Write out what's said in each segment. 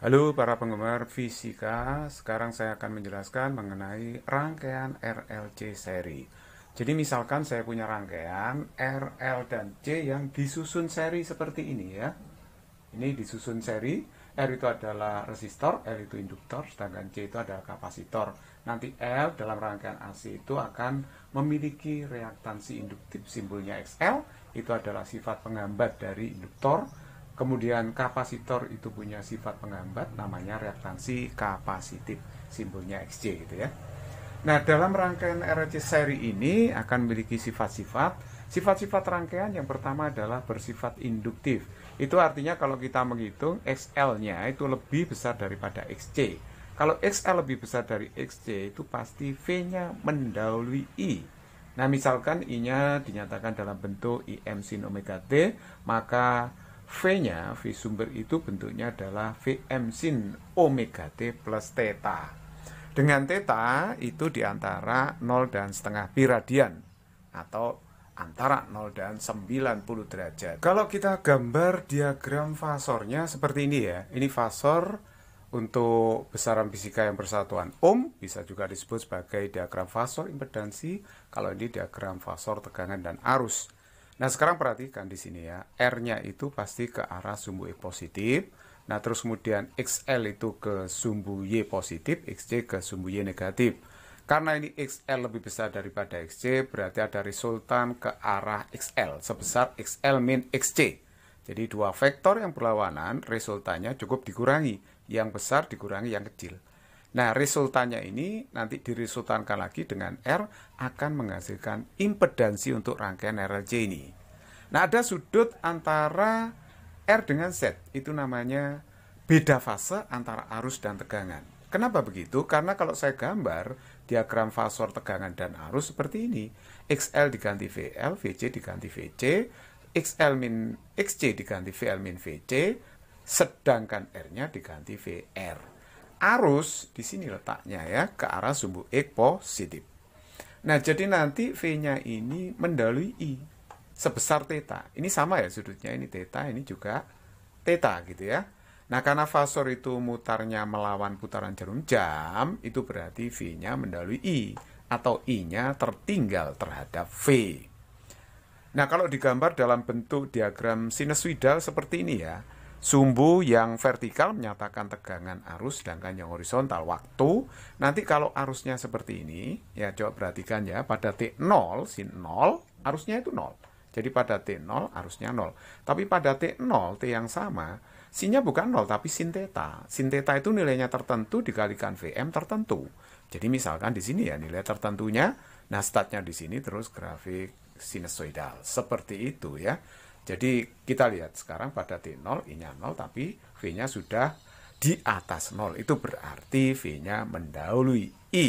Halo para penggemar fisika, sekarang saya akan menjelaskan mengenai rangkaian RLC seri. Jadi misalkan saya punya rangkaian RL dan C yang disusun seri seperti ini ya. Ini disusun seri, R itu adalah resistor, L itu induktor, sedangkan C itu adalah kapasitor. Nanti L dalam rangkaian AC itu akan memiliki reaktansi induktif, simbolnya XL, itu adalah sifat penghambat dari induktor Kemudian kapasitor itu punya sifat penghambat namanya reaktansi kapasitif, simbolnya XC gitu ya. Nah, dalam rangkaian RLC seri ini akan memiliki sifat-sifat. Sifat-sifat rangkaian yang pertama adalah bersifat induktif. Itu artinya kalau kita menghitung XL-nya itu lebih besar daripada XC. Kalau XL lebih besar dari XC itu pasti V-nya mendahului I. Nah, misalkan I-nya dinyatakan dalam bentuk IM sin omega T, maka V-nya, V sumber itu bentuknya adalah Vm sin omega t plus theta. Dengan theta itu di antara 0 dan setengah pi radian atau antara 0 dan 90 derajat. Kalau kita gambar diagram fasornya seperti ini ya. Ini fasor untuk besaran fisika yang bersatuan ohm bisa juga disebut sebagai diagram fasor impedansi. Kalau ini diagram fasor tegangan dan arus. Nah sekarang perhatikan di sini ya, R-nya itu pasti ke arah sumbu E positif. Nah terus kemudian XL itu ke sumbu Y positif, XC ke sumbu Y negatif. Karena ini XL lebih besar daripada XC, berarti ada resultan ke arah XL sebesar XL min XC. Jadi dua vektor yang berlawanan, resultannya cukup dikurangi. Yang besar dikurangi yang kecil. Nah, resultannya ini nanti diresultankan lagi dengan R akan menghasilkan impedansi untuk rangkaian RLC ini. Nah, ada sudut antara R dengan Z, itu namanya beda fase antara arus dan tegangan. Kenapa begitu? Karena kalau saya gambar diagram fasor tegangan dan arus seperti ini, XL diganti VL, VC diganti VC, XL min XC diganti VL min VC, sedangkan R-nya diganti VR arus di sini letaknya ya ke arah sumbu X positif. Nah, jadi nanti V-nya ini mendalui I sebesar theta. Ini sama ya sudutnya ini theta, ini juga theta gitu ya. Nah, karena fasor itu mutarnya melawan putaran jarum jam, itu berarti V-nya mendalui I atau I-nya tertinggal terhadap V. Nah, kalau digambar dalam bentuk diagram sinusoidal seperti ini ya. Sumbu yang vertikal menyatakan tegangan arus, sedangkan yang horizontal waktu. Nanti kalau arusnya seperti ini, ya coba perhatikan ya, pada T0, sin 0, arusnya itu 0. Jadi pada T0, arusnya 0. Tapi pada T0, T yang sama, sinnya bukan 0, tapi sin theta. Sin theta itu nilainya tertentu dikalikan VM tertentu. Jadi misalkan di sini ya, nilai tertentunya, nah statnya di sini, terus grafik sinusoidal. Seperti itu ya. Jadi kita lihat sekarang pada T0 I-nya 0 tapi V-nya sudah di atas 0. Itu berarti V-nya mendahului I.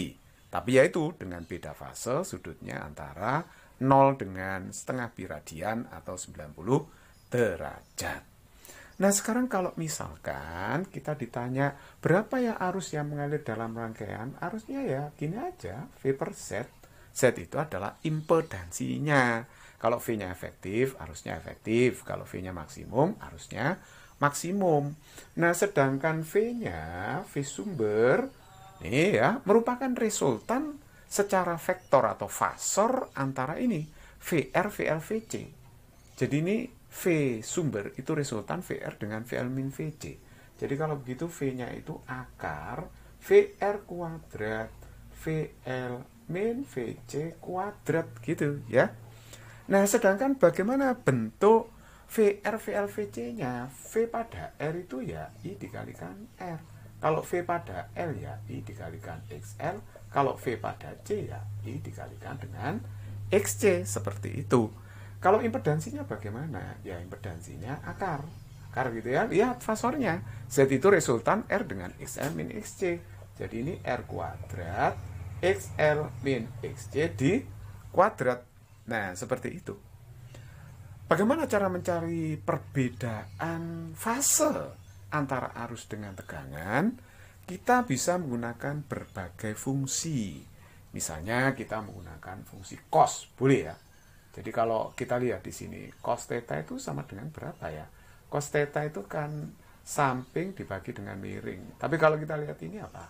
Tapi yaitu dengan beda fase sudutnya antara 0 dengan setengah pi radian atau 90 derajat. Nah sekarang kalau misalkan kita ditanya berapa ya arus yang mengalir dalam rangkaian, arusnya ya gini aja, V per Z. Z itu adalah impedansinya. Kalau V-nya efektif, arusnya efektif. Kalau V-nya maksimum, arusnya maksimum. Nah, sedangkan V-nya, V sumber, ini ya, merupakan resultan secara vektor atau fasor antara ini, VR, vl, VC. Jadi ini V sumber itu resultan VR dengan VL min VC. Jadi kalau begitu V-nya itu akar VR kuadrat VL min VC kuadrat gitu ya. Nah, sedangkan bagaimana bentuk VR VLVC-nya? V pada R itu ya I dikalikan R. Kalau V pada L ya I dikalikan XL. Kalau V pada C ya I dikalikan dengan XC. Seperti itu. Kalau impedansinya bagaimana? Ya impedansinya akar. Akar gitu ya. Lihat fasornya. Z itu resultan R dengan XL min XC. Jadi ini R kuadrat XL min XC di kuadrat Nah, seperti itu. Bagaimana cara mencari perbedaan fase antara arus dengan tegangan? Kita bisa menggunakan berbagai fungsi. Misalnya kita menggunakan fungsi cos, boleh ya? Jadi kalau kita lihat di sini, cos theta itu sama dengan berapa ya? Cos theta itu kan samping dibagi dengan miring. Tapi kalau kita lihat ini apa?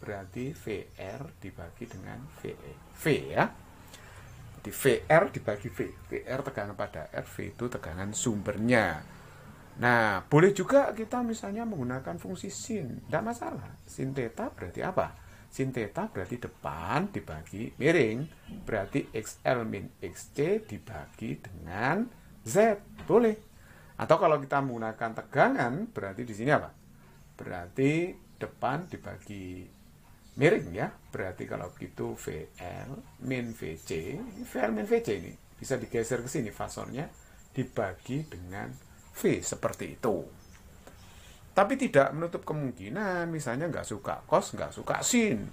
Berarti VR dibagi dengan VE. V ya di VR dibagi V VR tegangan pada R V itu tegangan sumbernya nah boleh juga kita misalnya menggunakan fungsi sin tidak masalah sin theta berarti apa sin theta berarti depan dibagi miring berarti XL min XC dibagi dengan Z boleh atau kalau kita menggunakan tegangan berarti di sini apa berarti depan dibagi miring ya. Berarti kalau gitu VL min VC, VL min VC ini bisa digeser ke sini fasornya dibagi dengan V seperti itu. Tapi tidak menutup kemungkinan misalnya nggak suka kos, nggak suka sin.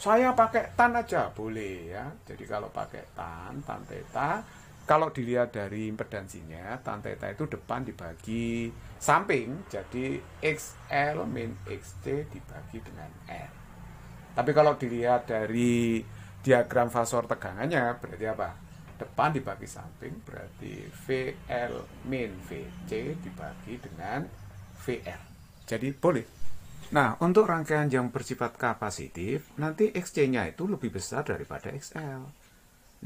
Saya pakai tan aja boleh ya. Jadi kalau pakai tan, tan theta, kalau dilihat dari impedansinya, tan theta itu depan dibagi samping, jadi XL min XT dibagi dengan L. Tapi kalau dilihat dari diagram fasor tegangannya berarti apa? Depan dibagi samping berarti VL min VC dibagi dengan VL. Jadi boleh. Nah, untuk rangkaian yang bersifat kapasitif, nanti XC-nya itu lebih besar daripada XL.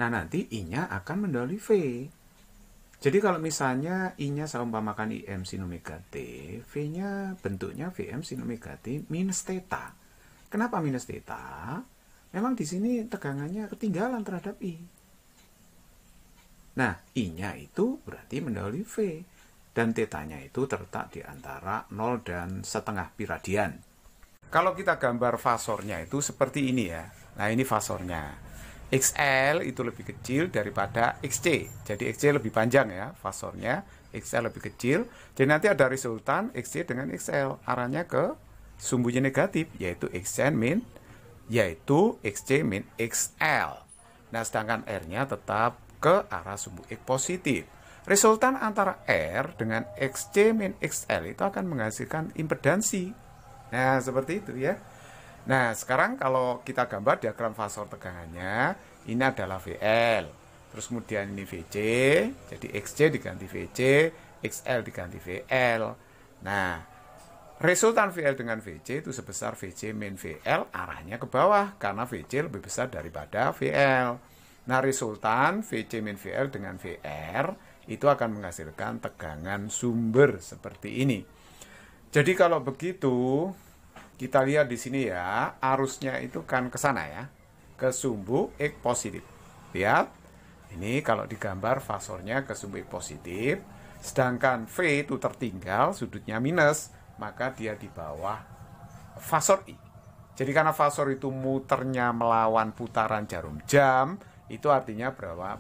Nah, nanti I-nya akan mendahului V. Jadi kalau misalnya I-nya saya umpamakan IM sin omega T, V-nya bentuknya VM sin omega T minus theta. Kenapa minus theta? Memang di sini tegangannya ketinggalan terhadap I. Nah, I-nya itu berarti mendahului V. Dan tetanya itu terletak di antara 0 dan setengah pi radian. Kalau kita gambar fasornya itu seperti ini ya. Nah, ini fasornya. XL itu lebih kecil daripada XC. Jadi XC lebih panjang ya fasornya. XL lebih kecil. Jadi nanti ada resultan XC dengan XL arahnya ke sumbunya negatif yaitu xn min yaitu xc min xl. Nah, sedangkan R-nya tetap ke arah sumbu X positif. Resultan antara R dengan XC min XL itu akan menghasilkan impedansi. Nah, seperti itu ya. Nah, sekarang kalau kita gambar diagram fasor tegangannya, ini adalah VL. Terus kemudian ini VC, jadi XC diganti VC, XL diganti VL. Nah, Resultan VL dengan VC itu sebesar VC min VL arahnya ke bawah karena VC lebih besar daripada VL. Nah, resultan VC min VL dengan VR itu akan menghasilkan tegangan sumber seperti ini. Jadi kalau begitu kita lihat di sini ya, arusnya itu kan ke sana ya, ke sumbu X positif. Lihat, ini kalau digambar fasornya ke sumbu X positif, sedangkan V itu tertinggal sudutnya minus maka dia di bawah fasor i. Jadi karena fasor itu muternya melawan putaran jarum jam, itu artinya bahwa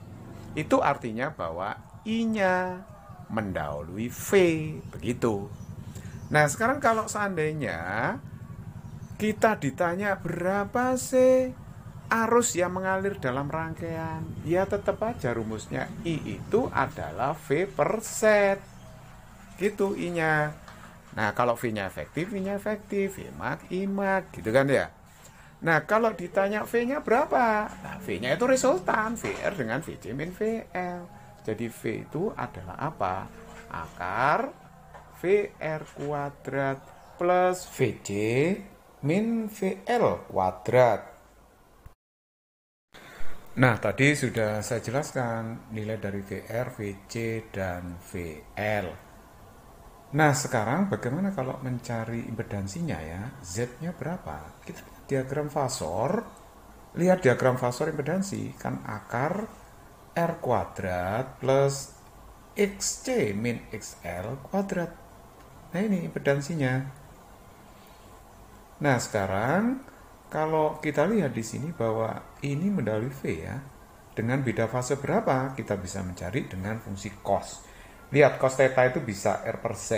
itu artinya bahwa i-nya mendahului v, begitu. Nah, sekarang kalau seandainya kita ditanya berapa sih arus yang mengalir dalam rangkaian ya tetap aja rumusnya I itu adalah V per set gitu I nya Nah, kalau V-nya efektif, V-nya efektif, V I IMAK, gitu kan ya. Nah, kalau ditanya V-nya berapa? Nah, V-nya itu resultan VR dengan VC min VL. Jadi V itu adalah apa? Akar VR kuadrat plus VC min VL kuadrat. Nah, tadi sudah saya jelaskan nilai dari VR, VC, dan VL. Nah sekarang bagaimana kalau mencari impedansinya ya Z-nya berapa? Kita diagram fasor, lihat diagram fasor impedansi kan akar R kuadrat plus XC min XL kuadrat. Nah ini impedansinya. Nah sekarang kalau kita lihat di sini bahwa ini mendahului V ya. Dengan beda fase berapa kita bisa mencari dengan fungsi cos. Lihat cos theta itu bisa R per Z,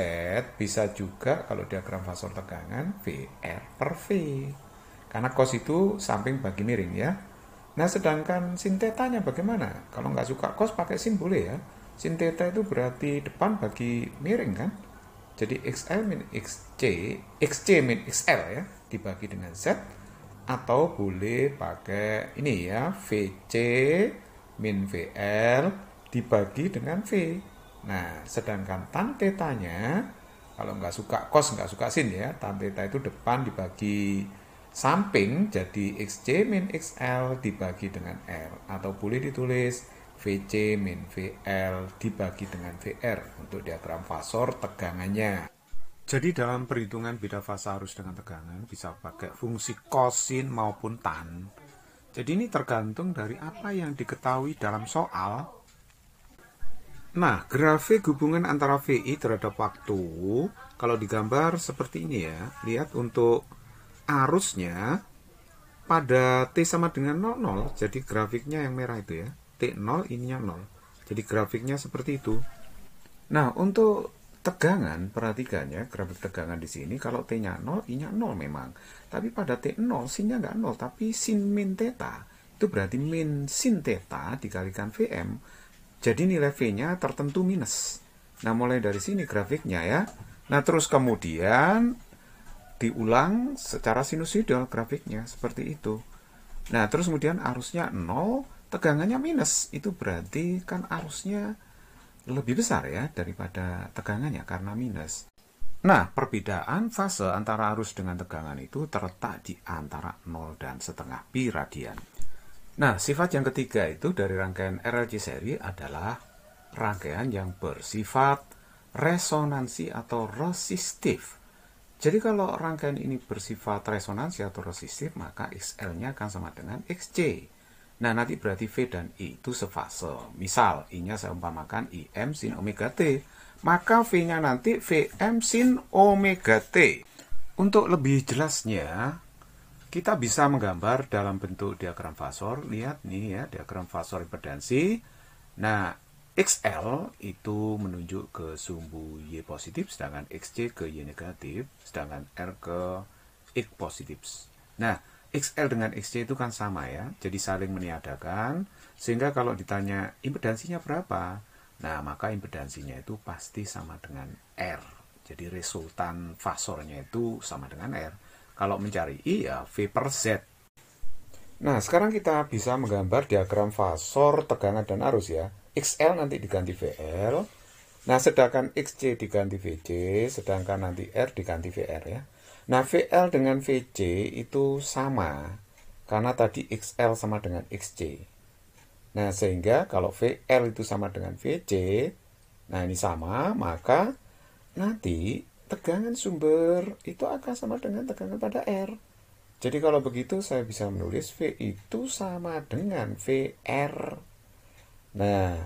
bisa juga kalau diagram fasor tegangan VR per V. Karena cos itu samping bagi miring ya. Nah sedangkan sin tetanya bagaimana? Kalau nggak suka cos pakai sin boleh ya. Sin theta itu berarti depan bagi miring kan? Jadi XL min XC, XC min XL ya, dibagi dengan Z. Atau boleh pakai ini ya, VC min VL dibagi dengan V. Nah, sedangkan tan tetanya kalau nggak suka kos nggak suka sin ya, tan teta itu depan dibagi samping jadi xc min xl dibagi dengan r atau boleh ditulis vc min vl dibagi dengan vr untuk diagram fasor tegangannya. Jadi dalam perhitungan beda fase arus dengan tegangan bisa pakai fungsi kosin maupun tan. Jadi ini tergantung dari apa yang diketahui dalam soal Nah, grafik hubungan antara VI terhadap waktu kalau digambar seperti ini ya. Lihat untuk arusnya pada T sama dengan 00, jadi grafiknya yang merah itu ya. T0 ininya 0. Jadi grafiknya seperti itu. Nah, untuk tegangan, perhatikannya grafik tegangan di sini kalau T-nya 0, I-nya 0 memang. Tapi pada T0, sin-nya nggak 0, tapi sin min theta. Itu berarti min sin theta dikalikan VM jadi nilai V-nya tertentu minus. Nah, mulai dari sini grafiknya ya. Nah, terus kemudian diulang secara sinusoidal grafiknya seperti itu. Nah, terus kemudian arusnya 0, tegangannya minus. Itu berarti kan arusnya lebih besar ya daripada tegangannya karena minus. Nah, perbedaan fase antara arus dengan tegangan itu terletak di antara 0 dan setengah pi radian. Nah, sifat yang ketiga itu dari rangkaian RLC seri adalah rangkaian yang bersifat resonansi atau resistif. Jadi kalau rangkaian ini bersifat resonansi atau resistif, maka XL-nya akan sama dengan XC. Nah, nanti berarti V dan I itu sefase. Misal, I-nya saya umpamakan IM sin omega T, maka V-nya nanti VM sin omega T. Untuk lebih jelasnya, kita bisa menggambar dalam bentuk diagram fasor. Lihat nih ya, diagram fasor impedansi. Nah, XL itu menunjuk ke sumbu Y positif, sedangkan XC ke Y negatif, sedangkan R ke X positif. Nah, XL dengan XC itu kan sama ya, jadi saling meniadakan, sehingga kalau ditanya impedansinya berapa, nah maka impedansinya itu pasti sama dengan R. Jadi resultan fasornya itu sama dengan R. Kalau mencari I ya V per Z. Nah, sekarang kita bisa menggambar diagram fasor, tegangan, dan arus ya. XL nanti diganti VL. Nah, sedangkan XC diganti VC, sedangkan nanti R diganti VR ya. Nah, VL dengan VC itu sama, karena tadi XL sama dengan XC. Nah, sehingga kalau VL itu sama dengan VC, nah ini sama, maka nanti tegangan sumber itu akan sama dengan tegangan pada R. Jadi kalau begitu saya bisa menulis V itu sama dengan VR. Nah,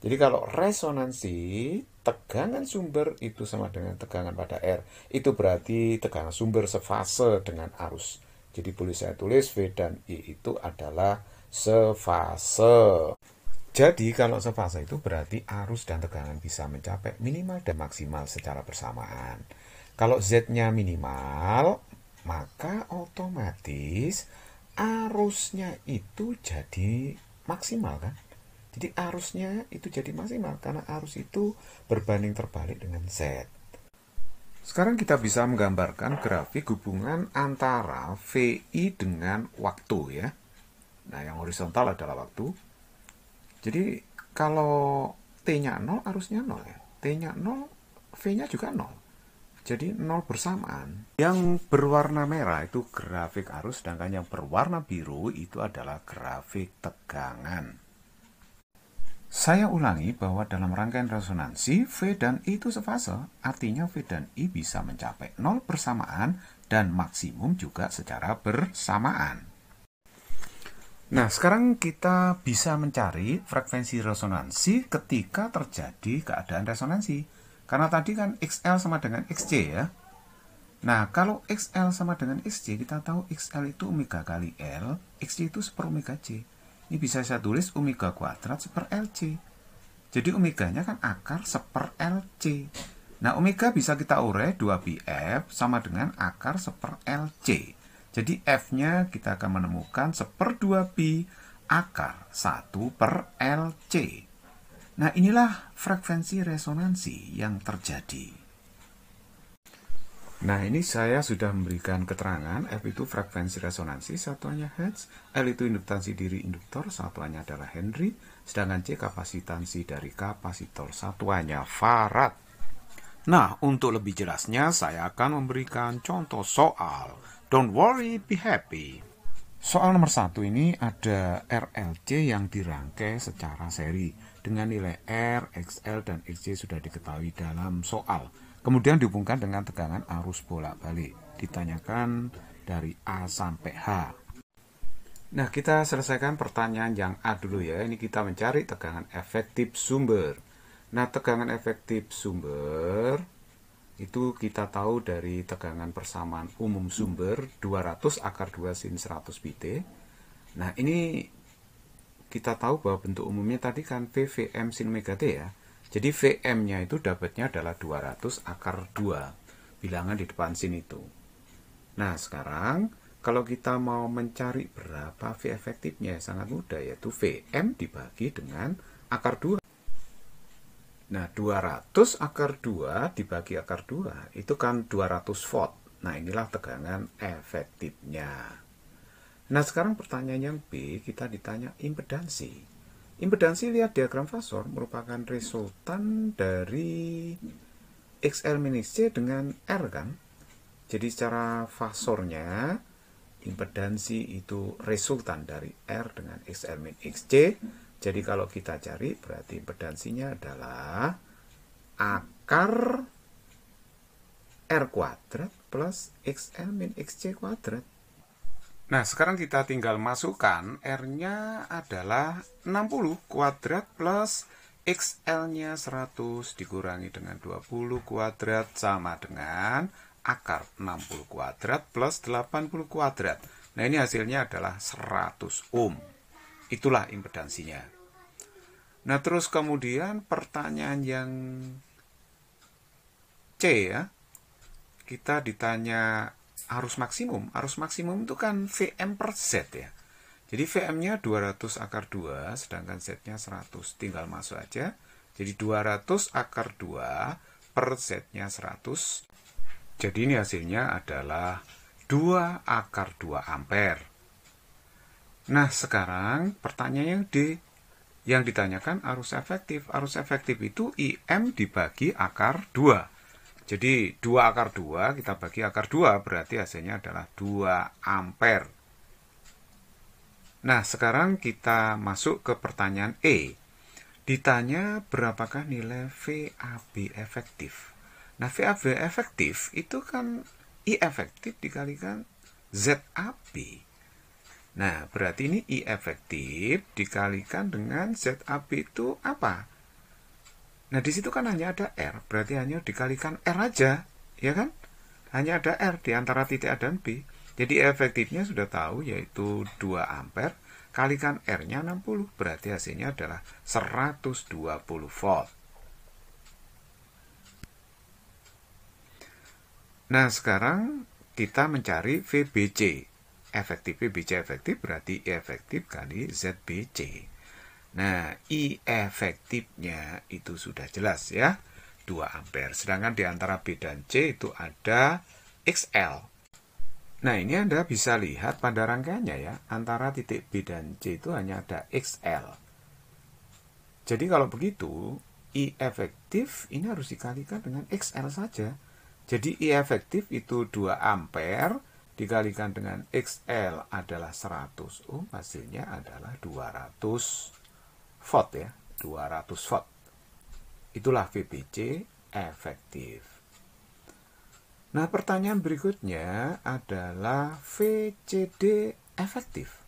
jadi kalau resonansi tegangan sumber itu sama dengan tegangan pada R. Itu berarti tegangan sumber sefase dengan arus. Jadi boleh saya tulis V dan I itu adalah sefase. Jadi kalau sefase itu berarti arus dan tegangan bisa mencapai minimal dan maksimal secara bersamaan. Kalau Z-nya minimal, maka otomatis arusnya itu jadi maksimal kan? Jadi arusnya itu jadi maksimal karena arus itu berbanding terbalik dengan Z. Sekarang kita bisa menggambarkan grafik hubungan antara VI dengan waktu ya. Nah, yang horizontal adalah waktu, jadi kalau T-nya 0 harusnya 0 ya. T-nya 0, V-nya juga 0. Jadi 0 bersamaan. Yang berwarna merah itu grafik arus, sedangkan yang berwarna biru itu adalah grafik tegangan. Saya ulangi bahwa dalam rangkaian resonansi, V dan I itu sefase, artinya V dan I bisa mencapai 0 bersamaan dan maksimum juga secara bersamaan. Nah, sekarang kita bisa mencari frekuensi resonansi ketika terjadi keadaan resonansi. Karena tadi kan XL sama dengan XC ya. Nah, kalau XL sama dengan XC, kita tahu XL itu omega kali L, XC itu seper omega C. Ini bisa saya tulis omega kuadrat seper LC. Jadi omeganya kan akar seper LC. Nah, omega bisa kita urai 2 bf sama dengan akar seper LC. Jadi F-nya kita akan menemukan seperdua pi akar 1 per LC. Nah inilah frekuensi resonansi yang terjadi. Nah ini saya sudah memberikan keterangan F itu frekuensi resonansi satuannya Hertz, L itu induktansi diri induktor satuannya adalah Henry, sedangkan C kapasitansi dari kapasitor satuannya Farad. Nah untuk lebih jelasnya saya akan memberikan contoh soal. Don't worry, be happy. Soal nomor satu ini ada RLC yang dirangkai secara seri dengan nilai R, XL, dan XC sudah diketahui dalam soal. Kemudian dihubungkan dengan tegangan arus bolak-balik. Ditanyakan dari A sampai H. Nah, kita selesaikan pertanyaan yang A dulu ya. Ini kita mencari tegangan efektif sumber. Nah, tegangan efektif sumber itu kita tahu dari tegangan persamaan umum sumber 200 akar 2 sin 100 bt, nah ini kita tahu bahwa bentuk umumnya tadi kan VVM sin omega t ya jadi VM nya itu dapatnya adalah 200 akar 2 bilangan di depan sin itu nah sekarang kalau kita mau mencari berapa V efektifnya sangat mudah yaitu VM dibagi dengan akar 2 Nah, 200 akar 2 dibagi akar 2 itu kan 200 volt. Nah, inilah tegangan efektifnya. Nah, sekarang pertanyaan yang B, kita ditanya impedansi. Impedansi lihat diagram fasor merupakan resultan dari XL minus C dengan R kan? Jadi secara fasornya impedansi itu resultan dari R dengan XL minus XC jadi kalau kita cari berarti impedansinya adalah akar R kuadrat plus XL min XC kuadrat. Nah, sekarang kita tinggal masukkan R-nya adalah 60 kuadrat plus XL-nya 100 dikurangi dengan 20 kuadrat sama dengan akar 60 kuadrat plus 80 kuadrat. Nah, ini hasilnya adalah 100 ohm. Itulah impedansinya. Nah, terus kemudian pertanyaan yang C ya. Kita ditanya arus maksimum. Arus maksimum itu kan VM per Z ya. Jadi VM-nya 200 akar 2, sedangkan Z-nya 100. Tinggal masuk aja. Jadi 200 akar 2 per Z-nya 100. Jadi ini hasilnya adalah 2 akar 2 ampere. Nah, sekarang pertanyaan yang D yang ditanyakan arus efektif. Arus efektif itu IM dibagi akar 2. Jadi 2 akar 2 kita bagi akar 2 berarti hasilnya adalah 2 ampere. Nah, sekarang kita masuk ke pertanyaan E. Ditanya berapakah nilai VAB efektif. Nah, VAB efektif itu kan I efektif dikalikan ZAB. Nah, berarti ini I efektif dikalikan dengan ZAB itu apa? Nah, di situ kan hanya ada R, berarti hanya dikalikan R aja, ya kan? Hanya ada R di antara titik A dan B. Jadi efektifnya sudah tahu yaitu 2 ampere kalikan R-nya 60, berarti hasilnya adalah 120 volt. Nah, sekarang kita mencari VBC efektifnya BC efektif berarti I efektif kali ZBC. Nah, I efektifnya itu sudah jelas ya, 2 ampere. Sedangkan di antara B dan C itu ada XL. Nah, ini Anda bisa lihat pada rangkaiannya ya, antara titik B dan C itu hanya ada XL. Jadi kalau begitu, I efektif ini harus dikalikan dengan XL saja. Jadi I efektif itu 2 ampere dikalikan dengan XL adalah 100 ohm, hasilnya adalah 200 volt ya, 200 volt. Itulah VBC efektif. Nah, pertanyaan berikutnya adalah VCD efektif.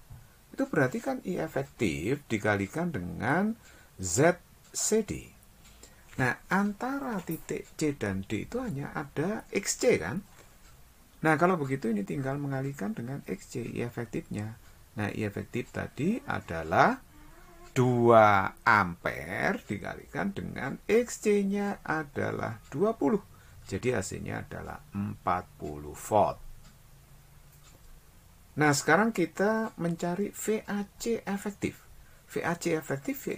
Itu berarti kan I efektif dikalikan dengan ZCD. Nah, antara titik C dan D itu hanya ada XC kan? Nah, kalau begitu ini tinggal mengalihkan dengan XC, I efektifnya. Nah, I efektif tadi adalah 2 ampere dikalikan dengan XC-nya adalah 20. Jadi hasilnya adalah 40 volt. Nah, sekarang kita mencari VAC efektif. VAC efektif,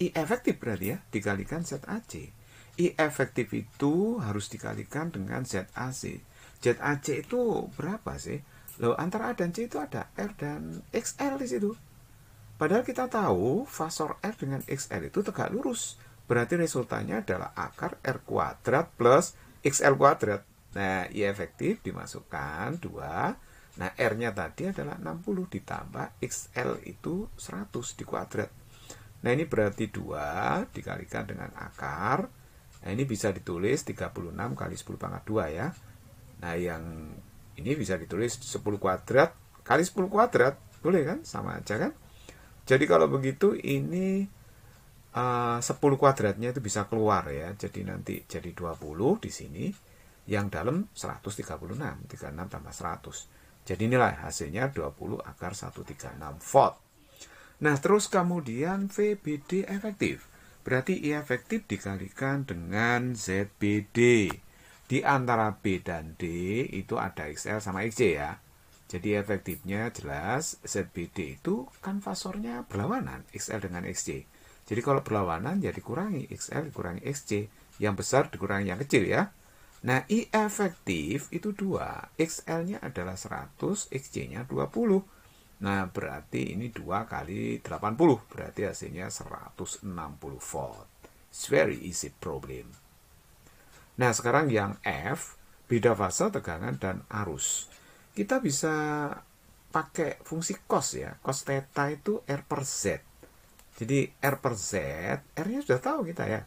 I efektif berarti ya, dikalikan ZAC. I efektif itu harus dikalikan dengan ZAC. ZAC itu berapa sih? Loh, antara A dan C itu ada R dan XL di situ. Padahal kita tahu fasor R dengan XL itu tegak lurus. Berarti resultannya adalah akar R kuadrat plus XL kuadrat. Nah, I efektif dimasukkan 2. Nah, R-nya tadi adalah 60 ditambah XL itu 100 di kuadrat. Nah, ini berarti 2 dikalikan dengan akar. Nah, ini bisa ditulis 36 kali 10 pangkat 2 ya. Nah, yang ini bisa ditulis 10 kuadrat kali 10 kuadrat, boleh kan? Sama aja kan? Jadi kalau begitu ini eh, uh, 10 kuadratnya itu bisa keluar ya. Jadi nanti jadi 20 di sini, yang dalam 136, 36 tambah 100. Jadi inilah hasilnya 20 akar 136 volt. Nah, terus kemudian VBD efektif. Berarti I efektif dikalikan dengan ZBD. Di antara B dan D itu ada XL sama XC ya. Jadi efektifnya jelas ZBD itu kan fasornya berlawanan XL dengan XC. Jadi kalau berlawanan ya kurangi XL kurangi XC. Yang besar dikurangi yang kecil ya. Nah I efektif itu 2. XL-nya adalah 100, XC-nya 20. Nah berarti ini 2 kali 80. Berarti hasilnya 160 volt. It's very easy problem. Nah, sekarang yang F, beda fase, tegangan, dan arus. Kita bisa pakai fungsi cos ya. Cos theta itu R per Z. Jadi R per Z, R-nya sudah tahu kita ya.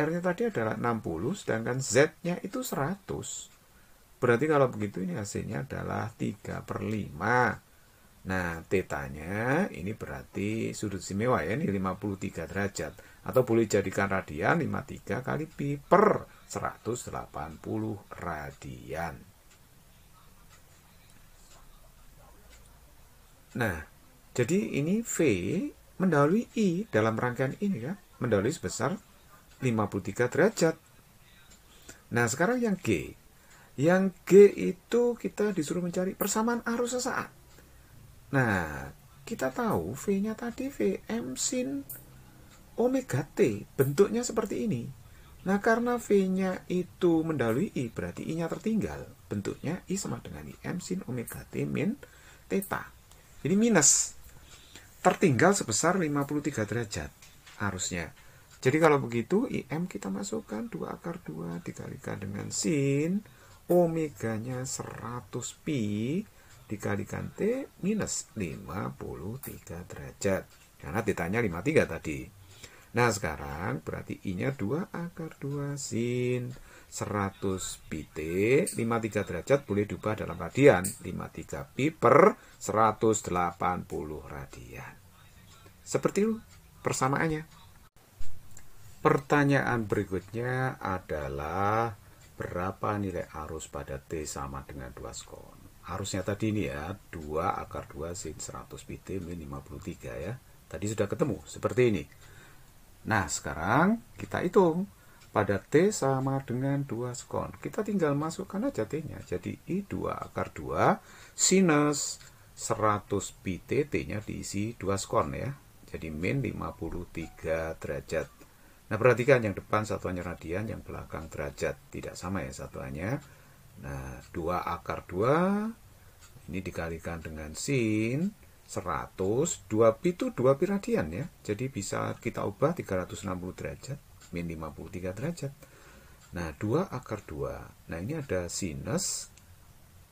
R-nya tadi adalah 60, sedangkan Z-nya itu 100. Berarti kalau begitu ini hasilnya adalah 3 per 5. Nah, tetanya ini berarti sudut istimewa ya, ini 53 derajat. Atau boleh jadikan radian 53 kali pi per 180 radian. Nah, jadi ini V mendahului I dalam rangkaian ini kan, mendahului sebesar 53 derajat. Nah, sekarang yang G. Yang G itu kita disuruh mencari persamaan arus sesaat. Nah, kita tahu V-nya tadi V M sin omega T bentuknya seperti ini. Nah, karena V-nya itu mendahului I, berarti I-nya tertinggal. Bentuknya I sama dengan i m sin omega T min theta. Jadi minus. Tertinggal sebesar 53 derajat harusnya. Jadi kalau begitu i m kita masukkan 2 akar 2 dikalikan dengan sin omeganya 100 pi dikalikan T minus 53 derajat. Karena ditanya 53 tadi. Nah sekarang berarti I-nya 2 akar 2 sin 100 pi T 53 derajat boleh diubah dalam radian 53 pi per 180 radian Seperti itu persamaannya Pertanyaan berikutnya adalah Berapa nilai arus pada T sama dengan 2 skon Arusnya tadi ini ya 2 akar 2 sin 100 pi T min 53 ya Tadi sudah ketemu seperti ini Nah, sekarang kita hitung. Pada T sama dengan 2 sekon. Kita tinggal masukkan aja T-nya. Jadi I2 akar 2 sinus 100 pi T, T-nya diisi 2 sekon ya. Jadi min 53 derajat. Nah, perhatikan yang depan satuannya radian, yang belakang derajat. Tidak sama ya satuannya. Nah, 2 akar 2 ini dikalikan dengan sin 100, 2 itu 2 pi radian ya. Jadi bisa kita ubah 360 derajat, min 53 derajat. Nah, 2 akar 2. Nah, ini ada sinus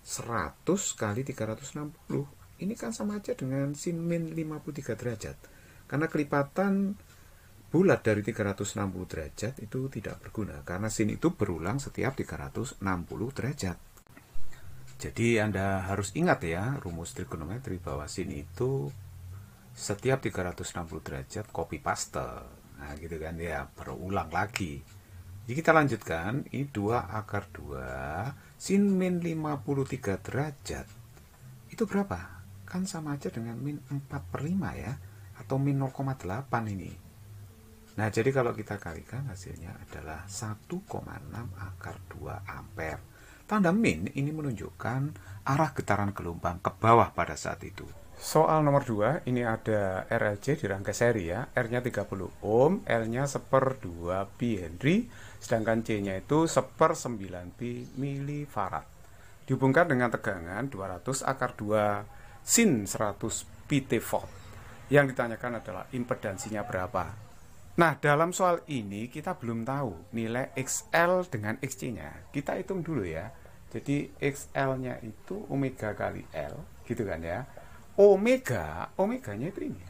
100 kali 360. Ini kan sama aja dengan sin min 53 derajat. Karena kelipatan bulat dari 360 derajat itu tidak berguna. Karena sin itu berulang setiap 360 derajat. Jadi Anda harus ingat ya, rumus trigonometri bahwa sin itu setiap 360 derajat copy paste. Nah, gitu kan ya, berulang lagi. Jadi kita lanjutkan, ini 2 akar 2 sin min 53 derajat. Itu berapa? Kan sama aja dengan min 4 per 5 ya, atau min 0,8 ini. Nah, jadi kalau kita kalikan hasilnya adalah 1,6 akar 2 ampere. Tanda min ini menunjukkan arah getaran gelombang ke bawah pada saat itu. Soal nomor 2, ini ada RLC di rangka seri ya. R-nya 30 ohm, L-nya 1 per 2 pi Henry, sedangkan C-nya itu 1 per 9 pi milifarad. Dihubungkan dengan tegangan 200 akar 2 sin 100 pt volt. Yang ditanyakan adalah impedansinya berapa. Nah, dalam soal ini kita belum tahu nilai XL dengan XC-nya. Kita hitung dulu ya. Jadi XL-nya itu omega kali L, gitu kan ya. Omega, omeganya itu ini.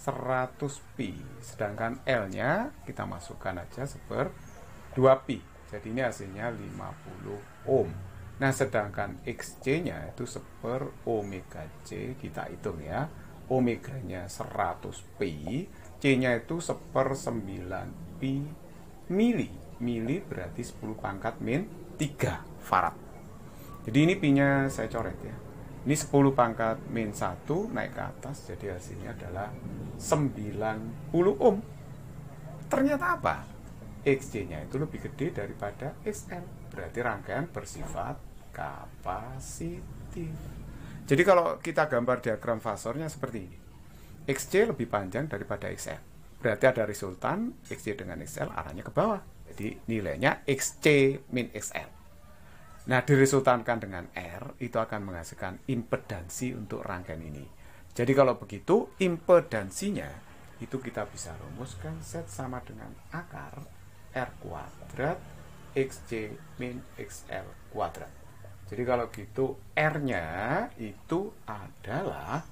100 pi, sedangkan L-nya kita masukkan aja seper 2 pi. Jadi ini hasilnya 50 ohm. Nah, sedangkan XC-nya itu seper omega C kita hitung ya. Omeganya 100 pi, C-nya itu seper 9 pi mili. Mili berarti 10 pangkat min 3 farad. Jadi ini pinya saya coret ya. Ini 10 pangkat min 1 naik ke atas jadi hasilnya adalah 90 ohm. Ternyata apa? XC-nya itu lebih gede daripada XL. Berarti rangkaian bersifat kapasitif. Jadi kalau kita gambar diagram fasornya seperti ini. XC lebih panjang daripada XL. Berarti ada resultan XC dengan XL arahnya ke bawah. Jadi nilainya XC min XL. Nah, diresultankan dengan R itu akan menghasilkan impedansi untuk rangkaian ini. Jadi kalau begitu impedansinya itu kita bisa rumuskan Z sama dengan akar R kuadrat XC min XL kuadrat. Jadi kalau gitu R-nya itu adalah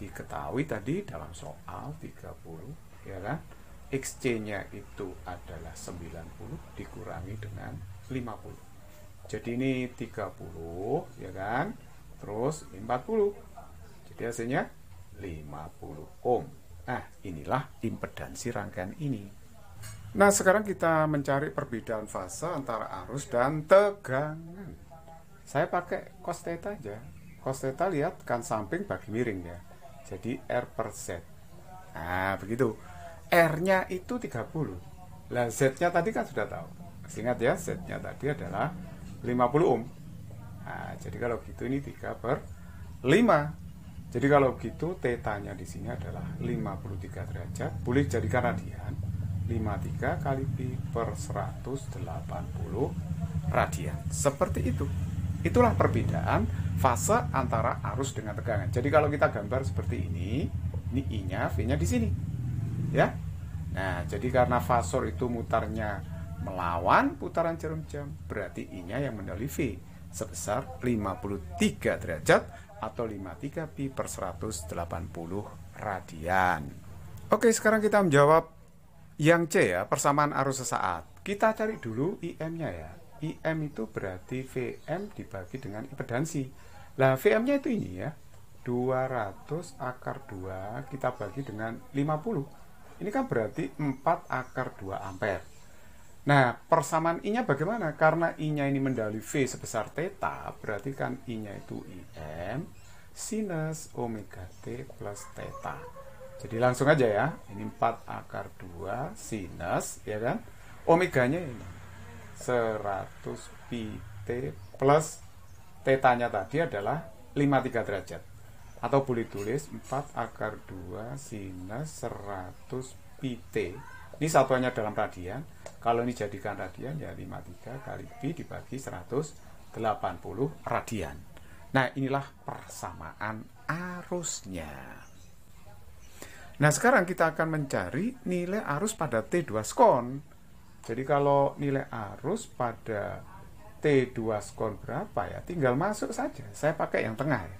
diketahui tadi dalam soal 30 ya kan XC-nya itu adalah 90 dikurangi dengan 50 jadi ini 30 ya kan? Terus 40. Jadi hasilnya 50 ohm. Nah, inilah impedansi rangkaian ini. Nah, sekarang kita mencari perbedaan fase antara arus dan tegangan. Saya pakai cos theta aja. Cos theta lihat kan samping bagi miring ya. Jadi R per Z. Nah, begitu. R-nya itu 30. Lah, Z-nya tadi kan sudah tahu. ingat ya, Z-nya tadi adalah 50 ohm nah, jadi kalau gitu ini 3 per 5 jadi kalau gitu tetanya di sini adalah 53 derajat boleh jadikan radian 53 kali pi per 180 radian seperti itu itulah perbedaan fase antara arus dengan tegangan jadi kalau kita gambar seperti ini ini I nya V nya di sini ya Nah, jadi karena fasor itu mutarnya melawan putaran jarum jam, berarti I-nya yang mendahului V sebesar 53 derajat atau 53 pi per 180 radian. Oke, sekarang kita menjawab yang C ya, persamaan arus sesaat. Kita cari dulu IM-nya ya. IM itu berarti VM dibagi dengan impedansi. Lah, VM-nya itu ini ya. 200 akar 2 kita bagi dengan 50. Ini kan berarti 4 akar 2 ampere. Nah, persamaan I-nya bagaimana? Karena I-nya ini mendahului V sebesar theta, berarti kan I-nya itu IM sinus omega T plus theta. Jadi langsung aja ya, ini 4 akar 2 sinus, ya kan? Omeganya ini 100 pi T plus tetanya tadi adalah 53 derajat. Atau boleh tulis 4 akar 2 sinus 100 pi T. Ini satuannya dalam radian kalau ini jadikan radian ya 53 kali pi dibagi 180 radian. Nah, inilah persamaan arusnya. Nah, sekarang kita akan mencari nilai arus pada T2 skon. Jadi kalau nilai arus pada T2 skon berapa ya? Tinggal masuk saja. Saya pakai yang tengah ya.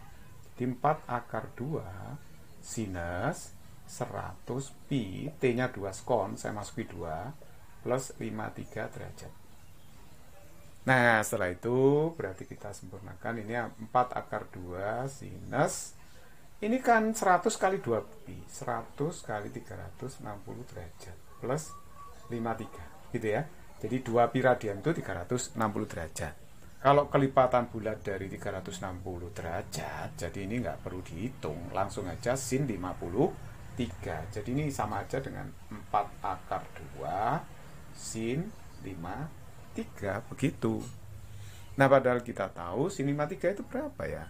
Di 4 akar 2 sinus 100 pi, T-nya 2 skon, saya masuki 2 plus 53 derajat Nah setelah itu berarti kita sempurnakan ini 4 akar 2 sinus Ini kan 100 kali 2 pi 100 kali 360 derajat plus 53 gitu ya Jadi 2 pi radian itu 360 derajat kalau kelipatan bulat dari 360 derajat, jadi ini nggak perlu dihitung, langsung aja sin 53. Jadi ini sama aja dengan 4 akar 2 sin 5 3 begitu nah padahal kita tahu sin 5 3 itu berapa ya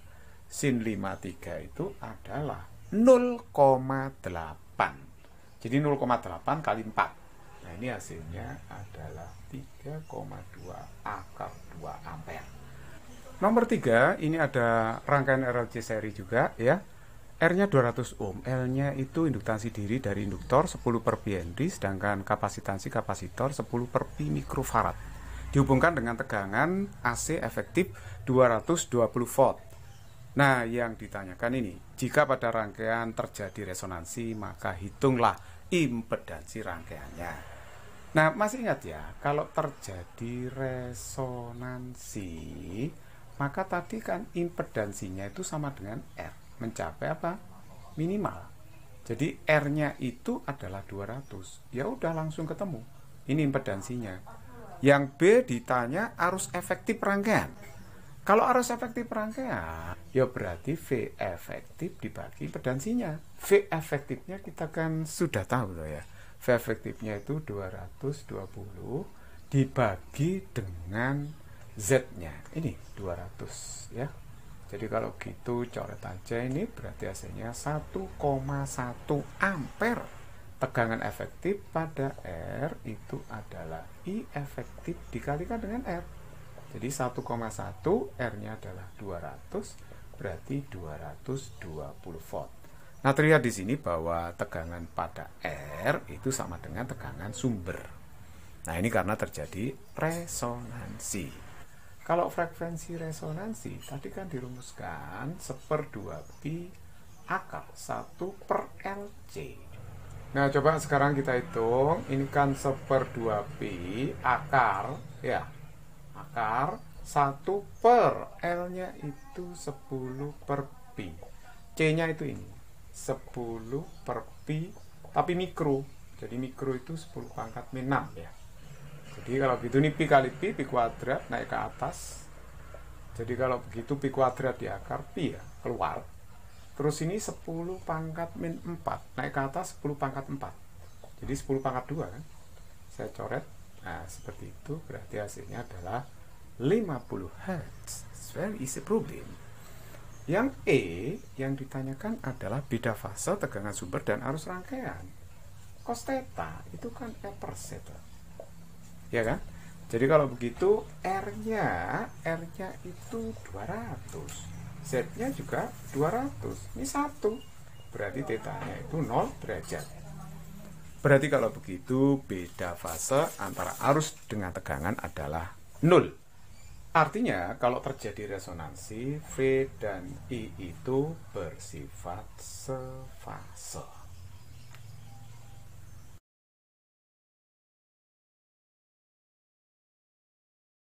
sin 5 3 itu adalah 0,8 jadi 0,8 kali 4 nah ini hasilnya adalah 3,2 akar 2 ampere nomor 3 ini ada rangkaian RLC seri juga ya R-nya 200 ohm, L-nya itu induktansi diri dari induktor 10 per BND, sedangkan kapasitansi kapasitor 10 per pi mikrofarad. Dihubungkan dengan tegangan AC efektif 220 volt. Nah, yang ditanyakan ini, jika pada rangkaian terjadi resonansi, maka hitunglah impedansi rangkaiannya. Nah, masih ingat ya, kalau terjadi resonansi, maka tadi kan impedansinya itu sama dengan R mencapai apa? Minimal. Jadi R-nya itu adalah 200. Ya udah langsung ketemu. Ini impedansinya. Yang B ditanya arus efektif rangkaian. Kalau arus efektif rangkaian, ya berarti V efektif dibagi impedansinya. V efektifnya kita kan sudah tahu loh ya. V efektifnya itu 220 dibagi dengan Z-nya. Ini 200 ya. Jadi kalau gitu coret C ini berarti hasilnya 1,1 ampere. Tegangan efektif pada R itu adalah I efektif dikalikan dengan R. Jadi 1,1 R-nya adalah 200 berarti 220 volt. Nah, terlihat di sini bahwa tegangan pada R itu sama dengan tegangan sumber. Nah, ini karena terjadi resonansi. Kalau frekuensi resonansi tadi kan dirumuskan 1 per 2 pi akar 1 per LC. Nah, coba sekarang kita hitung. Ini kan 1 per 2 pi akar, ya. Akar 1 per L-nya itu 10 per pi. C-nya itu ini. 10 per pi, tapi mikro. Jadi mikro itu 10 pangkat min 6 ya jadi kalau begitu ini pi kali pi pi kuadrat naik ke atas jadi kalau begitu pi kuadrat di akar pi ya keluar terus ini 10 pangkat min 4 naik ke atas 10 pangkat 4 jadi 10 pangkat 2 kan saya coret nah seperti itu berarti hasilnya adalah 50 Hz it's very easy problem yang E yang ditanyakan adalah beda fase tegangan sumber dan arus rangkaian cos theta itu kan E per Lah ya kan jadi kalau begitu R-nya R-nya itu 200 Z-nya juga 200 ini satu berarti tetanya itu 0 derajat berarti kalau begitu beda fase antara arus dengan tegangan adalah 0 Artinya kalau terjadi resonansi V dan I itu bersifat sefase.